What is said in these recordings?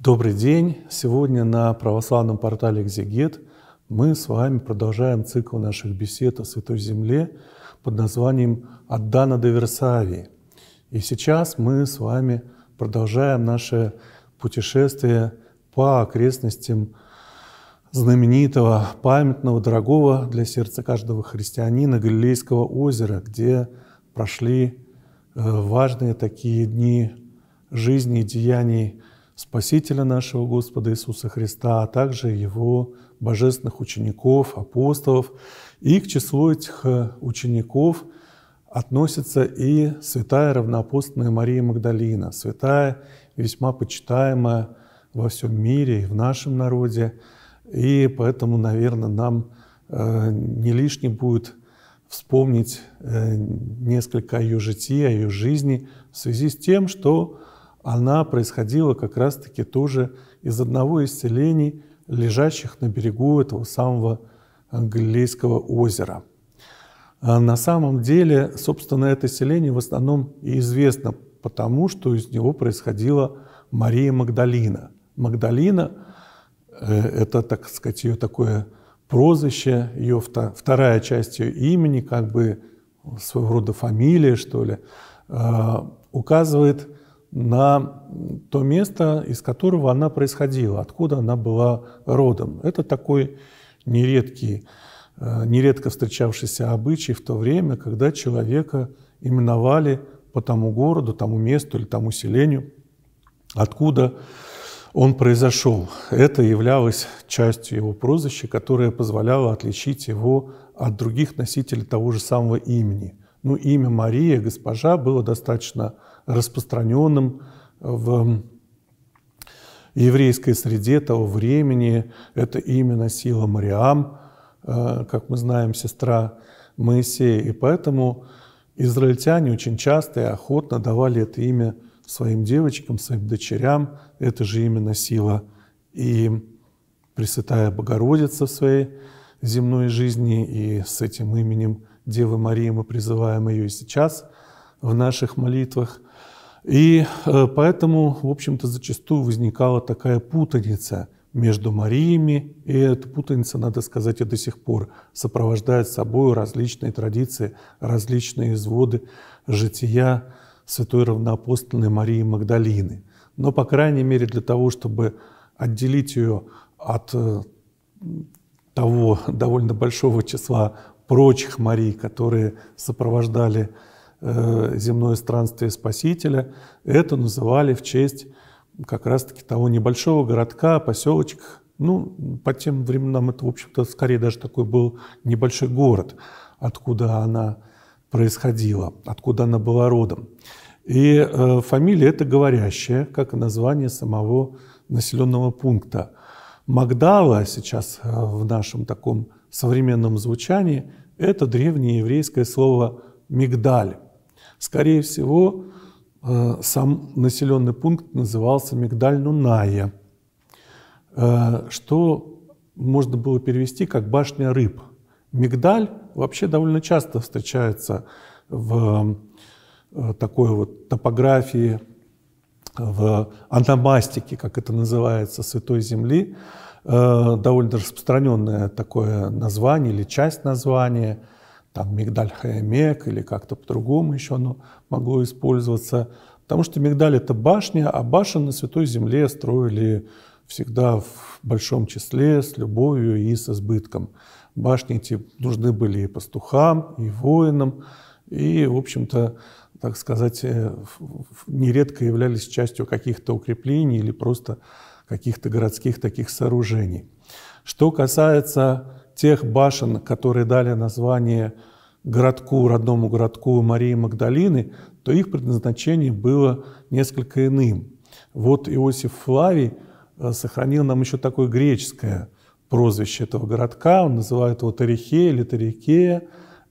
Добрый день! Сегодня на православном портале «Экзегет» мы с вами продолжаем цикл наших бесед о Святой Земле под названием «От до Версавии». И сейчас мы с вами продолжаем наше путешествие по окрестностям знаменитого, памятного, дорогого для сердца каждого христианина Галилейского озера, где прошли э, важные такие дни жизни и деяний – Спасителя нашего Господа Иисуса Христа, а также Его божественных учеников, апостолов. И к числу этих э, учеников относится и святая равноапостная Мария Магдалина, святая, весьма почитаемая во всем мире и в нашем народе. И поэтому, наверное, нам э, не лишним будет вспомнить э, несколько о ее житии, о ее жизни в связи с тем, что она происходила как раз-таки тоже из одного из селений, лежащих на берегу этого самого Галилейского озера. А на самом деле, собственно, это селение в основном и известно потому, что из него происходила Мария Магдалина. Магдалина э, – это, так сказать, ее такое прозвище, ее вторая часть ее имени, как бы своего рода фамилия, что ли, а, указывает на то место, из которого она происходила, откуда она была родом. Это такой нередкий, э, нередко встречавшийся обычай в то время, когда человека именовали по тому городу, тому месту или тому селению, откуда он произошел. Это являлось частью его прозвища, которое позволяло отличить его от других носителей того же самого имени. Ну, имя Мария, госпожа, было достаточно распространенным в еврейской среде того времени. Это именно сила Мариам, э, как мы знаем, сестра Моисея. И поэтому израильтяне очень часто и охотно давали это имя своим девочкам, своим дочерям. Это же именно сила и Пресвятая Богородица в своей земной жизни, и с этим именем Девы Марии мы призываем ее и сейчас – в наших молитвах. И э, поэтому, в общем-то, зачастую возникала такая путаница между Мариями, и эта путаница, надо сказать, и до сих пор сопровождает собой различные традиции, различные изводы жития святой равноапостольной Марии Магдалины. Но, по крайней мере, для того, чтобы отделить ее от э, того довольно большого числа прочих Марий, которые сопровождали Э, земное странствие Спасителя. Это называли в честь как раз-таки того небольшого городка, поселочка. Ну, по тем временам это, в общем-то, скорее даже такой был небольшой город, откуда она происходила, откуда она была родом. И э, фамилия это говорящая, как и название самого населенного пункта. Магдала сейчас э, в нашем таком современном звучании – это древнееврейское слово «мигдаль», Скорее всего, э, сам населенный пункт назывался Мигдаль-Нуная, э, что можно было перевести как «башня рыб». Мигдаль вообще довольно часто встречается в э, такой вот топографии, в аномастике, как это называется, Святой Земли. Довольно распространенное такое название или часть названия – там мигдаль хаямек или как-то по-другому еще оно могло использоваться. Потому что мигдаль – это башня, а башен на Святой Земле строили всегда в большом числе, с любовью и с избытком. Башни эти нужны были и пастухам, и воинам, и, в общем-то, так сказать, э, нередко являлись частью каких-то укреплений или просто каких-то городских таких сооружений. Что касается тех башен, которые дали название городку, родному городку Марии Магдалины, то их предназначение было несколько иным. Вот Иосиф Флавий э, сохранил нам еще такое греческое прозвище этого городка, он называет его Тарихея или Тарихея,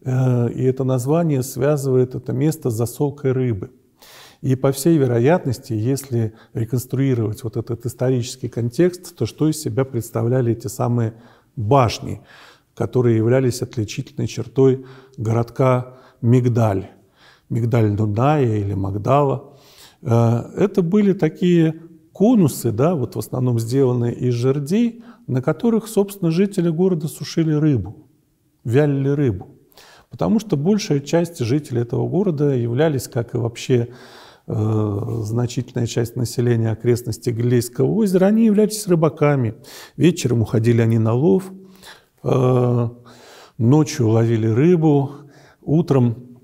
э, и это название связывает это место с засолкой рыбы. И по всей вероятности, если реконструировать вот этот исторический контекст, то что из себя представляли эти самые башни, которые являлись отличительной чертой городка Мигдаль, Мигдаль Дуная или Магдала. Э, это были такие конусы, да, вот в основном сделанные из жердей, на которых, собственно, жители города сушили рыбу, вялили рыбу. Потому что большая часть жителей этого города являлись, как и вообще Э, значительная часть населения окрестностей Галилейского озера, они являлись рыбаками. Вечером уходили они на лов, э, ночью ловили рыбу, утром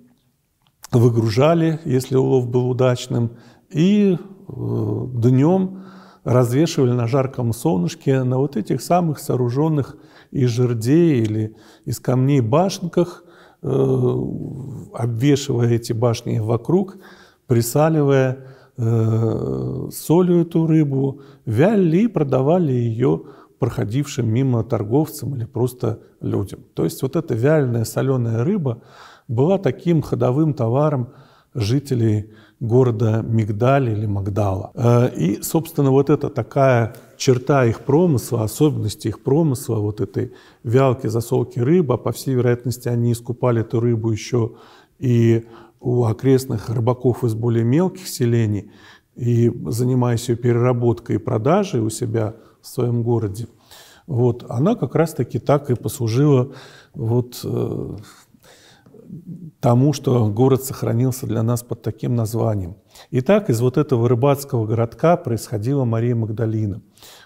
выгружали, если улов был удачным, и э, днем развешивали на жарком солнышке на вот этих самых сооруженных из жердей или из камней башенках, обвешивая эти башни вокруг – присаливая э, солью эту рыбу, вяли и продавали ее проходившим мимо торговцам или просто людям. То есть вот эта вяленая соленая рыба была таким ходовым товаром жителей города Мигдаль или Магдала. Э, и, собственно, вот это такая черта их промысла, особенности их промысла, вот этой вялки, засолки рыбы, а по всей вероятности, они искупали эту рыбу еще и у окрестных рыбаков из более мелких селений и занимаясь ее переработкой и продажей у себя в своем городе, вот, она как раз-таки так и послужила вот, э, тому, что город сохранился для нас под таким названием. Итак, из вот этого рыбацкого городка происходила Мария Магдалина.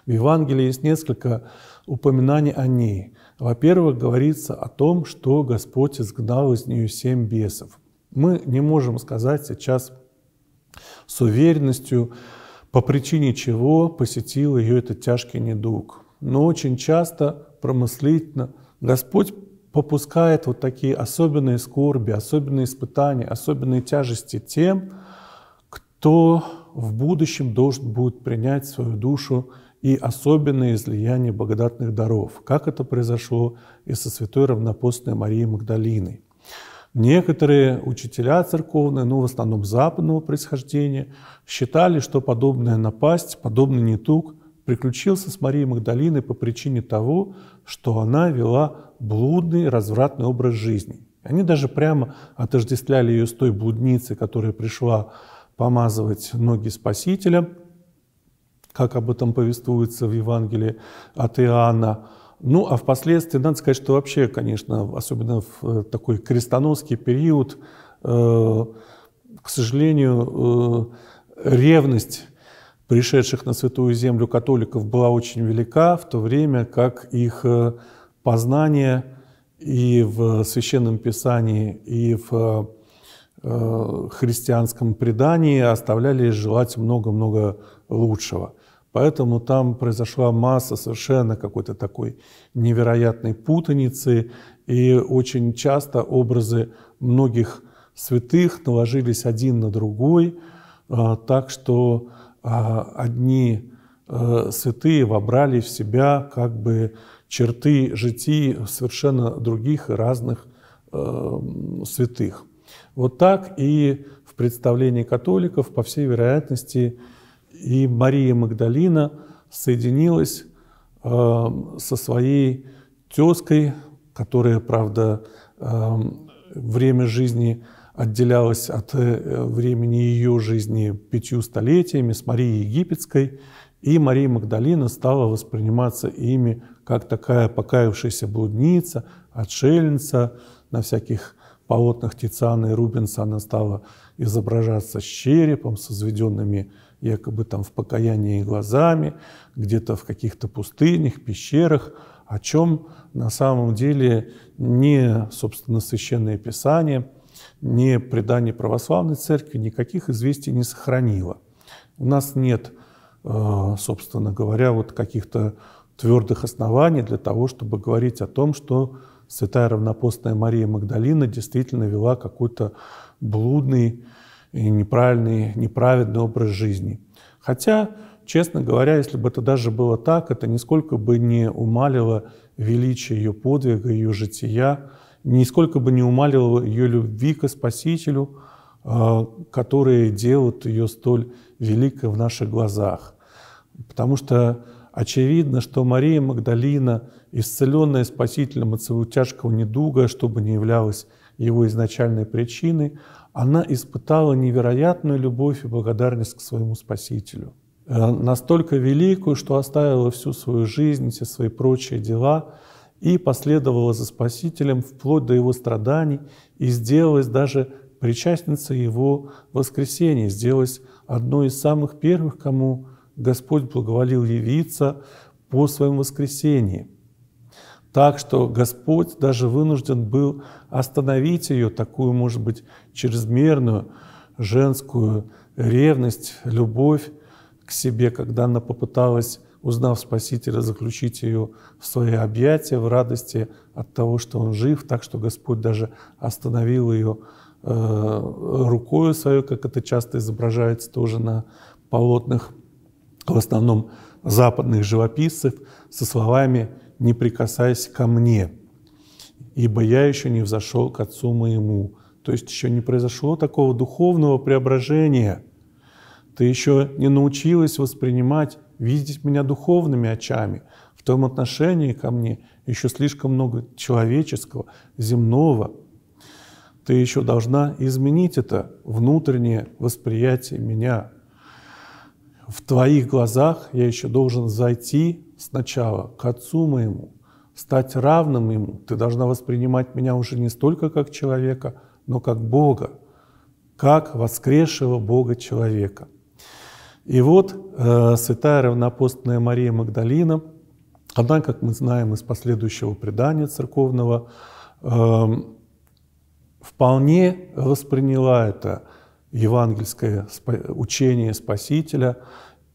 В Евангелии есть несколько упоминаний о ней. Во-первых, говорится о том, что Господь изгнал из нее семь бесов – мы не можем сказать сейчас с уверенностью, по причине чего посетил ее этот тяжкий недуг. Но очень часто, промыслительно, Господь попускает вот такие особенные скорби, особенные испытания, особенные тяжести тем, кто в будущем должен будет принять свою душу и особенное излияние благодатных даров, как это произошло и со святой равнопостной Марией Магдалиной. Некоторые учителя церковные, ну, в основном западного происхождения, считали, что подобная напасть, подобный нетуг приключился с Марией Магдалиной по причине того, что она вела блудный, развратный образ жизни. Они даже прямо отождествляли ее с той блудницей, которая пришла помазывать ноги Спасителя, как об этом повествуется в Евангелии от Иоанна. Ну, а впоследствии, надо сказать, что вообще, конечно, особенно в э, такой крестоносский период, э, к сожалению, э, ревность пришедших на Святую Землю католиков была очень велика, в то время как их познание и в Священном Писании, и в христианском предании оставляли желать много-много лучшего. Поэтому там произошла масса совершенно какой-то такой невероятной путаницы, и очень часто образы многих святых наложились один на другой, а, так что а, одни э, святые вобрали в себя как бы черты житий совершенно других и разных э, святых. Вот так и в представлении католиков, по всей вероятности, и Мария Магдалина соединилась э, со своей тезкой, которая, правда, э, время жизни отделялась от э, времени ее жизни пятью столетиями с Марией Египетской, и Мария Магдалина стала восприниматься ими как такая покаявшаяся блудница, отшельница. На всяких полотнах Тициана и Рубенса она стала изображаться с черепом, со взведенными якобы там в покаянии глазами, где-то в каких-то пустынях, пещерах, о чем на самом деле не, собственно, Священное Писание, не предание православной церкви никаких известий не сохранило. У нас нет, э, собственно говоря, вот каких-то твердых оснований для того, чтобы говорить о том, что святая равнопостная Мария Магдалина действительно вела какой-то блудный неправильный, неправедный образ жизни. Хотя, честно говоря, если бы это даже было так, это нисколько бы не умалило величие ее подвига, ее жития, нисколько бы не умалило ее любви к Спасителю, э, которые делают ее столь великой в наших глазах. Потому что очевидно, что Мария Магдалина, исцеленная Спасителем от своего тяжкого недуга, чтобы не являлась его изначальной причины, она испытала невероятную любовь и благодарность к своему Спасителю. Э, настолько великую, что оставила всю свою жизнь, все свои прочие дела и последовала за Спасителем вплоть до его страданий и сделалась даже причастницей его воскресения, сделалась одной из самых первых, кому Господь благоволил явиться по своему воскресении – так что Господь даже вынужден был остановить ее, такую, может быть, чрезмерную женскую ревность, любовь к себе, когда она попыталась, узнав Спасителя, заключить ее в свои объятия, в радости от того, что он жив, так что Господь даже остановил ее э, рукою свою, как это часто изображается тоже на полотнах, в основном западных живописцев, со словами не прикасайся ко мне, ибо я еще не взошел к Отцу моему». То есть еще не произошло такого духовного преображения. Ты еще не научилась воспринимать, видеть меня духовными очами. В том отношении ко мне еще слишком много человеческого, земного. Ты еще должна изменить это внутреннее восприятие меня. В твоих глазах я еще должен зайти сначала к Отцу моему, стать равным Ему. Ты должна воспринимать меня уже не столько как человека, но как Бога, как воскресшего Бога человека. И вот э, святая равнопостная Мария Магдалина, она, как мы знаем из последующего предания церковного, э, вполне восприняла это евангельское учение Спасителя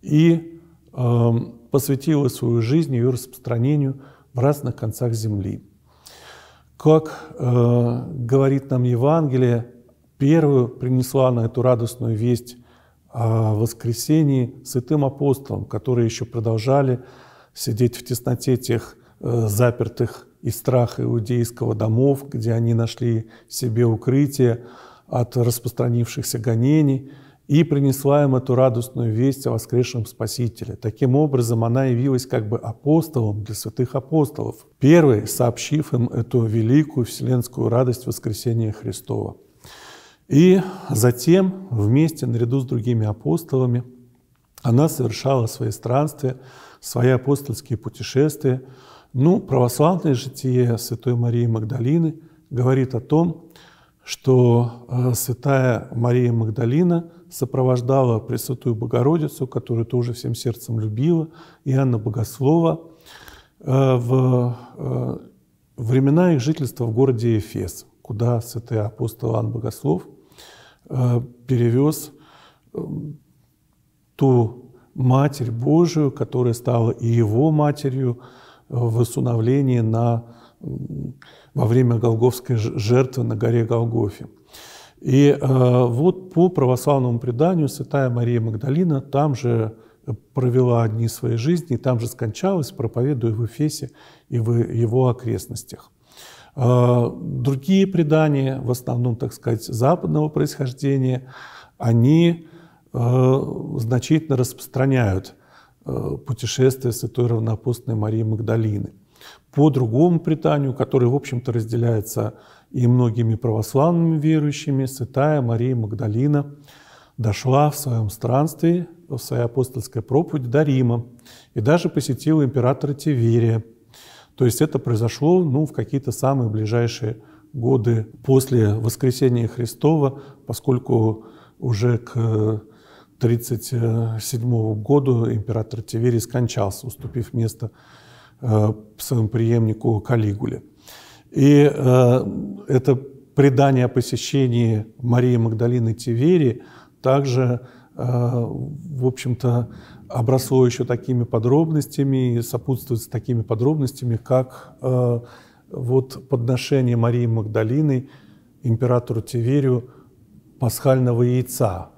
и Эм, посвятила свою жизнь ее распространению в разных концах земли. Как э, говорит нам Евангелие, первую принесла на эту радостную весть о воскресении святым апостолам, которые еще продолжали сидеть в тесноте тех э, запертых и страха иудейского домов, где они нашли себе укрытие от распространившихся гонений – и принесла им эту радостную весть о воскресшем Спасителе. Таким образом, она явилась как бы апостолом для святых апостолов, первой сообщив им эту великую вселенскую радость воскресения Христова. И затем вместе, наряду с другими апостолами, она совершала свои странствия, свои апостольские путешествия. Ну, православное житие Святой Марии Магдалины говорит о том, что э, святая Мария Магдалина сопровождала Пресвятую Богородицу, которую тоже всем сердцем любила, Иоанна Богослова, э, в э, времена их жительства в городе Эфес, куда святой апостол Иоанн Богослов перевез ту Матерь Божию, которая стала и его матерью в усыновлении на во время голговской жертвы на горе Голгофе. И э, вот по православному преданию святая Мария Магдалина там же э, провела одни свои жизни, и там же скончалась, проповедуя в Эфесе и в его окрестностях. Э, другие предания, в основном, так сказать, западного происхождения, они значительно распространяют путешествие святой равнопостной Марии Магдалины – по другому пританию, которое, в общем-то, разделяется и многими православными верующими, святая Мария Магдалина дошла в своем странстве, в своей апостольской проповеди до Рима и даже посетила императора Тиверия. То есть это произошло ну, в какие-то самые ближайшие годы после воскресения Христова, поскольку уже к 1937 э, э, году император Тиверий скончался, уступив место Э, своему преемнику Калигуле. И э, это предание о посещении Марии Магдалины Тивери также, э, в общем-то, обросло еще такими подробностями и сопутствует с такими подробностями, как вот подношение Марии Магдалины императору Тиверию пасхального яйца.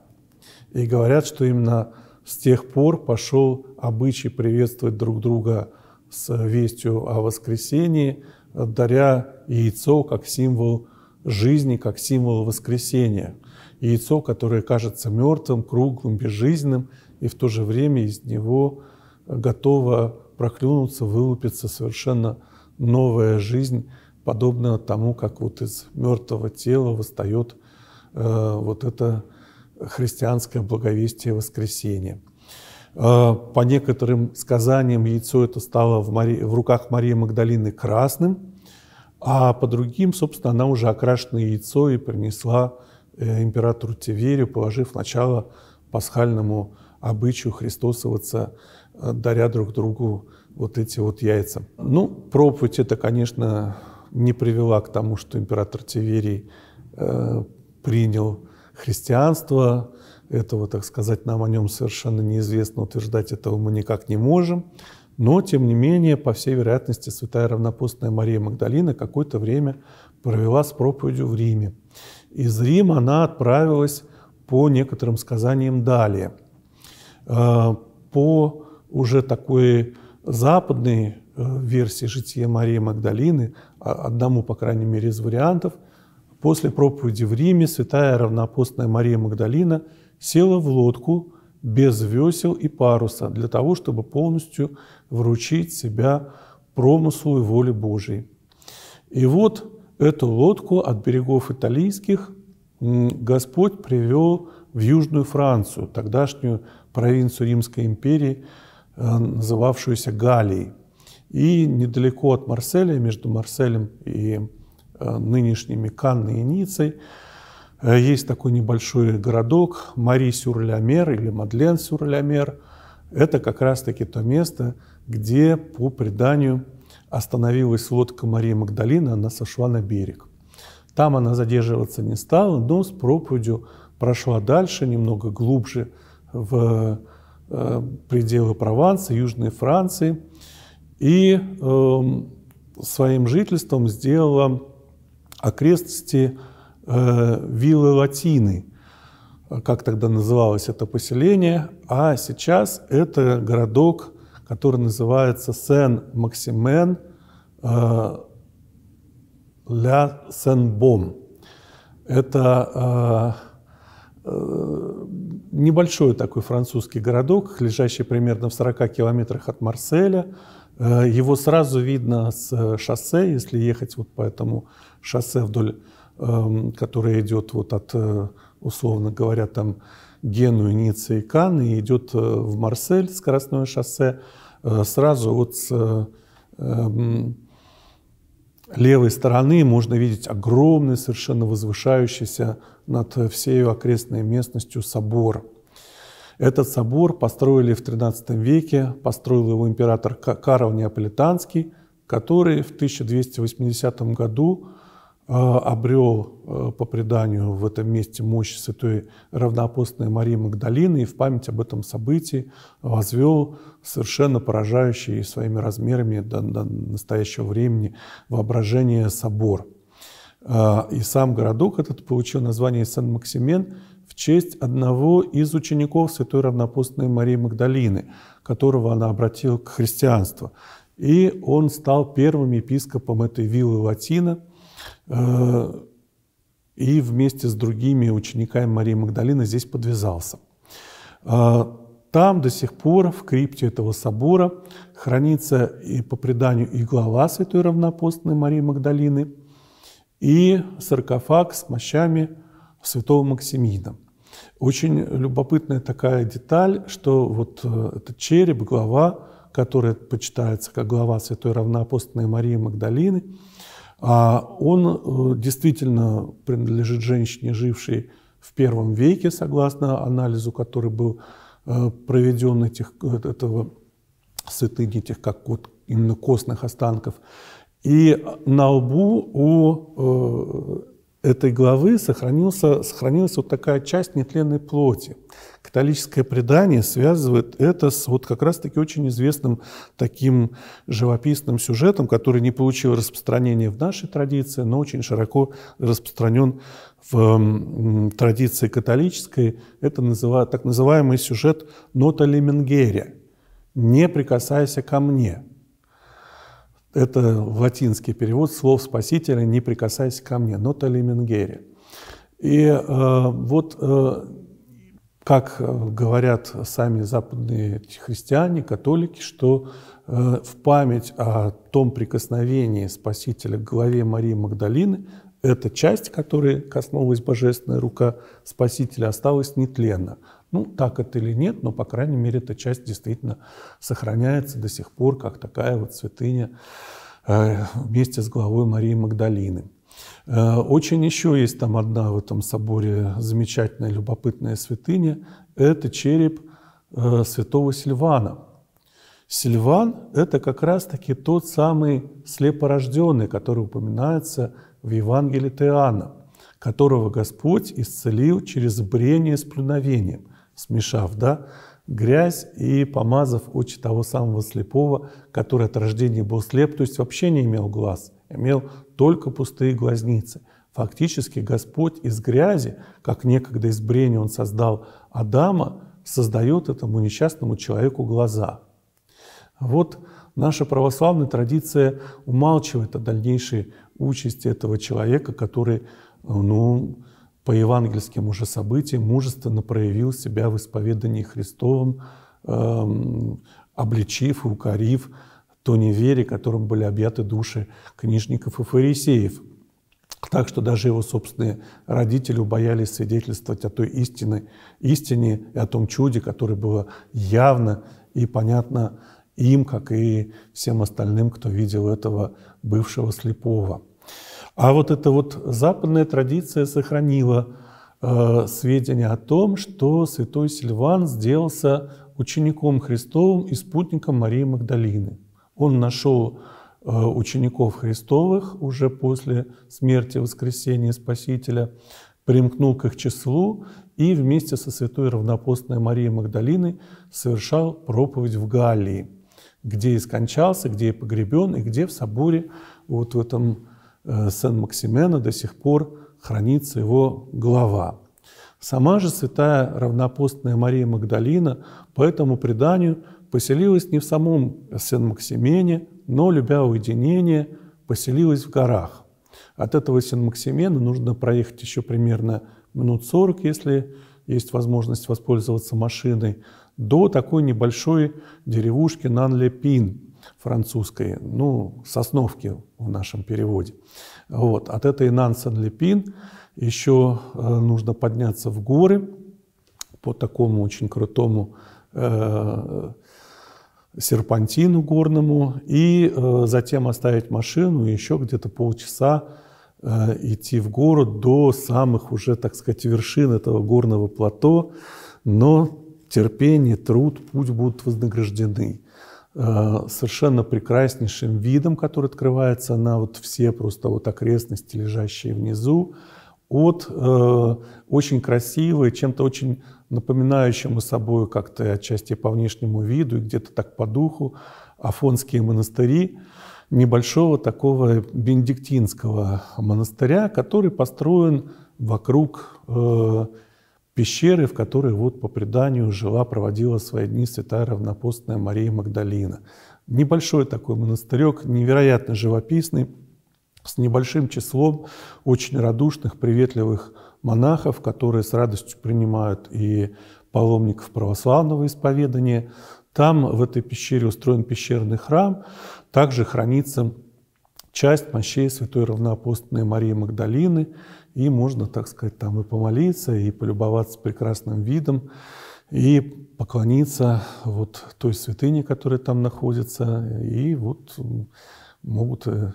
И говорят, что именно с тех пор пошел обычай приветствовать друг друга – с вестью о воскресении, даря яйцо как символ жизни, как символ воскресения. Яйцо, которое кажется мертвым, круглым, безжизненным, и в то же время из него готово проклюнуться, вылупиться совершенно новая жизнь, подобная тому, как вот из мертвого тела восстает э, вот это христианское благовестие воскресения. А, по некоторым сказаниям, яйцо это стало в, Марии, в руках Марии Магдалины красным, а по другим, собственно, она уже окрашенное яйцо и принесла э, императору Тиверию, положив начало пасхальному обычаю христосоваться, э, даря друг другу вот эти вот яйца. Ну, проповедь это, конечно, не привела к тому, что император Тиверий э, принял христианства, этого, так сказать, нам о нем совершенно неизвестно, утверждать этого мы никак не можем. Но, тем не менее, по всей вероятности, святая равнопостная Мария Магдалина какое-то время провела с проповедью в Риме. Из Рима она отправилась по некоторым сказаниям далее. Э, по уже такой западной э, версии жития Марии Магдалины, а, одному, по крайней мере, из вариантов, После проповеди в Риме святая равнопостная Мария Магдалина села в лодку без весел и паруса для того, чтобы полностью вручить себя промыслу и воле Божией. И вот эту лодку от берегов италийских Господь привел в Южную Францию, тогдашнюю провинцию Римской империи, э, называвшуюся Галией. И недалеко от Марселя, между Марселем и Э, нынешними Канной и Ницей. Э, есть такой небольшой городок Мари-Сюр-Лямер или Мадлен-Сюр-Лямер. Это как раз-таки то место, где, по преданию, остановилась лодка Марии Магдалины, она сошла на берег. Там она задерживаться не стала, но с проповедью прошла дальше, немного глубже в э, пределы Прованса, Южной Франции, и э, своим жительством сделала окрестности э, Виллы Латины, как тогда называлось это поселение, а сейчас это городок, который называется Сен-Максимен э, ля Сен-Бом. Это э, небольшой такой французский городок, лежащий примерно в 40 километрах от Марселя, Э, его сразу видно с э, шоссе, если ехать вот по этому шоссе вдоль, эм, которое идет вот от, э, условно говоря, там Гену, Ницца и Кан, и идет в Марсель скоростное шоссе, сразу вот с эм, левой стороны можно видеть огромный, совершенно возвышающийся над всей окрестной местностью собор – этот собор построили в XIII веке, построил его император Карл Неаполитанский, который в 1280 году э, обрел э, по преданию в этом месте мощь святой равноапостной Марии Магдалины и в память об этом событии возвел совершенно поражающий своими размерами до, до настоящего времени воображение собор. Э, и сам городок этот получил название Сен-Максимен в честь одного из учеников святой равнопостной Марии Магдалины, которого она обратила к христианству. И он стал первым епископом этой виллы Латина. Э, и вместе с другими учениками Марии Магдалины здесь подвязался. Э, там до сих пор в крипте этого собора хранится и по преданию и глава святой равнопостной Марии Магдалины, и саркофаг с мощами святого Максимина. Очень любопытная такая деталь, что вот э, этот череп, глава, которая почитается как глава святой равноапостольной Марии Магдалины, а, он э, действительно принадлежит женщине, жившей в первом веке, согласно анализу, который был э, проведен этих, этого святыни, этих как вот именно костных останков. И на лбу у этой главы сохранился, сохранилась вот такая часть нетленной плоти. Католическое предание связывает это с вот как раз-таки очень известным таким живописным сюжетом, который не получил распространения в нашей традиции, но очень широко распространен в традиции католической. Это называют, так называемый сюжет «Нота Лемингерия» «Не прикасайся ко мне». Это латинский перевод слов Спасителя «не прикасаясь ко мне» – «нота лимингери». И э, вот, э, как э, говорят сами западные христиане, католики, что э, в память о том прикосновении Спасителя к голове Марии Магдалины эта часть, которой коснулась божественная рука Спасителя, осталась нетлена. Ну, так это или нет, но, по крайней мере, эта часть действительно сохраняется до сих пор, как такая вот святыня э, вместе с главой Марии Магдалины. Э, очень еще есть там одна в этом соборе замечательная, любопытная святыня. Это череп э, святого Сильвана. Сильван – это как раз-таки тот самый слепорожденный, который упоминается в Евангелии Теана, которого Господь исцелил через брение с плюновением смешав, да, грязь и помазав очи того самого слепого, который от рождения был слеп, то есть вообще не имел глаз, имел только пустые глазницы. Фактически Господь из грязи, как некогда из брени Он создал Адама, создает этому несчастному человеку глаза. Вот наша православная традиция умалчивает о дальнейшей участи этого человека, который, ну, по евангельским уже событиям мужественно проявил себя в исповедании Христовым, эм, обличив и укорив то неверие, которым были объяты души книжников и фарисеев. Так что даже его собственные родители боялись свидетельствовать о той истине, истине и о том чуде, которое было явно и понятно им, как и всем остальным, кто видел этого бывшего слепого. А вот эта вот западная традиция сохранила э, сведения о том, что святой Сильван сделался учеником Христовым и спутником Марии Магдалины. Он нашел э, учеников Христовых уже после смерти воскресения Спасителя, примкнул к их числу и вместе со святой равнопостной Марией Магдалиной совершал проповедь в Галлии, где и скончался, где и погребен, и где в соборе, вот в этом Э, Сен-Максимена до сих пор хранится его глава. Сама же святая равнопостная Мария Магдалина по этому преданию поселилась не в самом Сен-Максимене, но, любя уединение, поселилась в горах. От этого Сен-Максимена нужно проехать еще примерно минут 40, если есть возможность воспользоваться машиной, до такой небольшой деревушки Нанлепин, французской, ну, сосновки в нашем переводе. Вот. От этой Нансен-Лепин еще э, нужно подняться в горы по такому очень крутому э, серпантину горному и э, затем оставить машину и еще где-то полчаса э, идти в город до самых уже, так сказать, вершин этого горного плато. Но терпение, труд, путь будут вознаграждены. Э, совершенно прекраснейшим видом, который открывается на вот все просто вот окрестности, лежащие внизу, от э, очень красивой, чем-то очень напоминающему собой как-то отчасти по внешнему виду и где-то так по духу афонские монастыри небольшого такого бенедиктинского монастыря, который построен вокруг э, пещеры, в которой вот по преданию жила, проводила свои дни святая равнопостная Мария Магдалина. Небольшой такой монастырек, невероятно живописный, с небольшим числом очень радушных, приветливых монахов, которые с радостью принимают и паломников православного исповедания. Там в этой пещере устроен пещерный храм, также хранится часть мощей святой равноапостной Марии Магдалины, и можно, так сказать, там и помолиться, и полюбоваться прекрасным видом, и поклониться вот той святыне, которая там находится, и вот могут, э,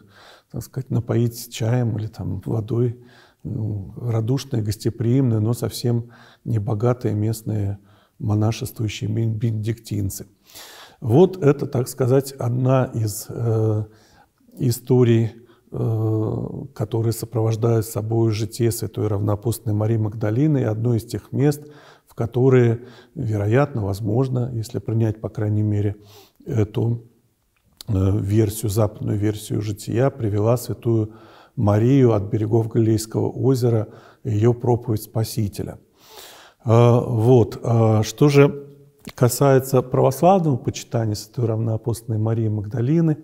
так сказать, напоить чаем или там водой ну, радушные, гостеприимные, но совсем не богатые местные монашествующие бенедиктинцы. Вот это, так сказать, одна из э, историй, э, которые сопровождают собой житие святой равнопустной Марии Магдалины, одно из тех мест, в которые, вероятно, возможно, если принять, по крайней мере, эту э, версию, западную версию жития, привела святую Марию от берегов Галилейского озера, ее проповедь Спасителя. Э, вот. Что же касается православного почитания Святой Равноапостной Марии Магдалины,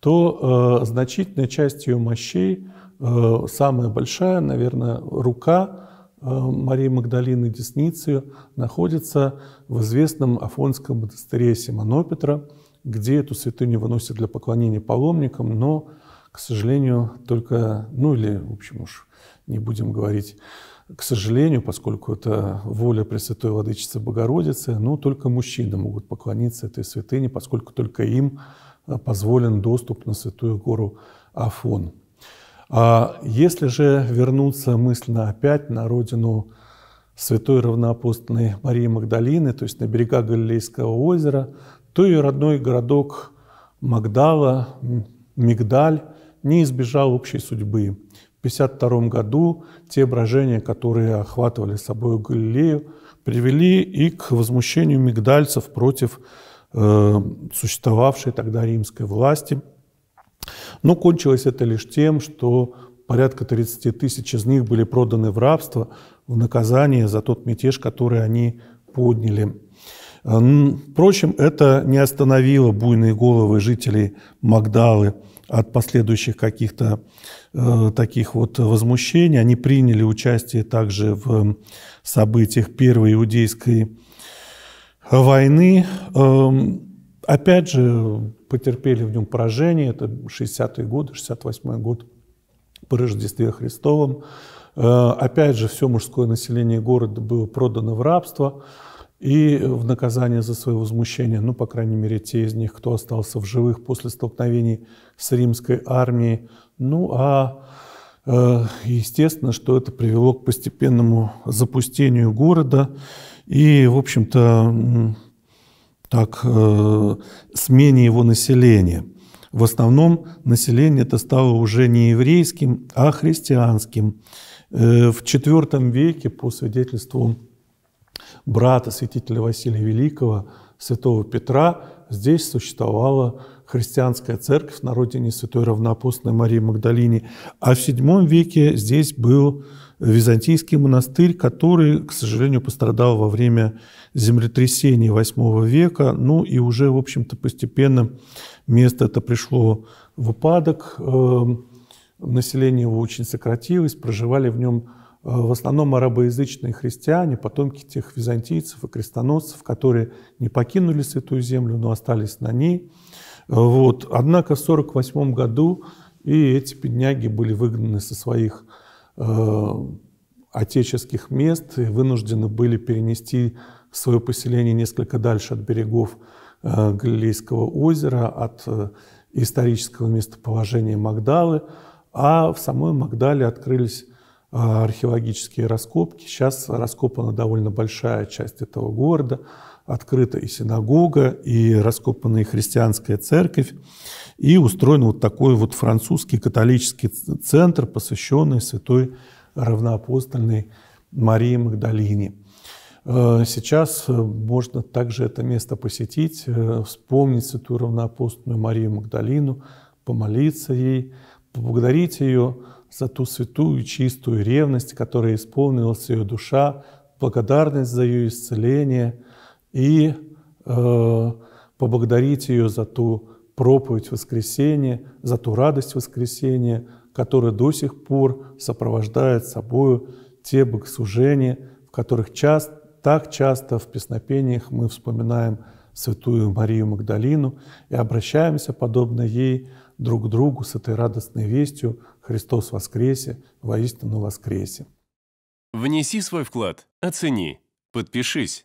то э, часть ее мощей, э, самая большая, наверное, рука э, Марии Магдалины Десницию находится в известном Афонском монастыре Симонопетра, где эту святыню выносят для поклонения паломникам, но, к сожалению, только, ну или, в общем уж, не будем говорить, к сожалению, поскольку это воля Пресвятой Владычицы Богородицы, но только мужчины могут поклониться этой святыне, поскольку только им Э, позволен доступ на святую гору Афон. А если же вернуться мысленно опять на родину святой равноапостной Марии Магдалины, то есть на берега Галилейского озера, то ее родной городок Магдала, Мигдаль, не избежал общей судьбы. В 1952 году те брожения, которые охватывали собой Галилею, привели и к возмущению мигдальцев против Э, существовавшей тогда римской власти. Но кончилось это лишь тем, что порядка 30 тысяч из них были проданы в рабство в наказание за тот мятеж, который они подняли. Впрочем, это не остановило буйные головы жителей Магдалы от последующих каких-то э, таких вот возмущений. Они приняли участие также в событиях Первой иудейской войны. Эм, опять же, потерпели в нем поражение, это 60-е годы, 68-й год по Рождестве Христовом. Э, опять же, все мужское население города было продано в рабство, и в наказание за свое возмущение, ну, по крайней мере, те из них, кто остался в живых после столкновений с римской армией. Ну, а э, естественно, что это привело к постепенному запустению города, и, в общем-то, так, э, смене его населения. В основном население это стало уже не еврейским, а христианским. Э, в IV веке, по свидетельству брата святителя Василия Великого, святого Петра, здесь существовала христианская церковь на родине святой равноапостной Марии Магдалине, а в VII веке здесь был византийский монастырь, который, к сожалению, пострадал во время землетрясений VIII века, ну и уже, в общем-то, постепенно место это пришло в упадок, эм, население его очень сократилось, проживали в нем э, в основном арабоязычные христиане, потомки тех византийцев и крестоносцев, которые не покинули Святую Землю, но остались на ней. Э, вот. Однако в 1948 году и эти бедняги были выгнаны со своих Э, отеческих мест и вынуждены были перенести свое поселение несколько дальше от берегов э, Галилейского озера, от э, исторического местоположения Магдалы, а в самой Магдале открылись археологические раскопки. Сейчас раскопана довольно большая часть этого города, открыта и синагога, и раскопанная христианская церковь, и устроен вот такой вот французский католический центр, посвященный святой равноапостольной Марии Магдалине. Э, сейчас э, можно также это место посетить, э, вспомнить святую равноапостольную Марию Магдалину, помолиться ей, поблагодарить ее за ту святую чистую ревность, которая исполнилась ее душа, благодарность за ее исцеление – и э, поблагодарить ее за ту проповедь воскресения, за ту радость воскресения, которая до сих пор сопровождает собою те богослужения, в которых часто, так часто в песнопениях мы вспоминаем святую Марию Магдалину и обращаемся, подобно ей, друг к другу с этой радостной вестью «Христос воскресе, воистину воскресе». Внеси свой вклад, оцени, подпишись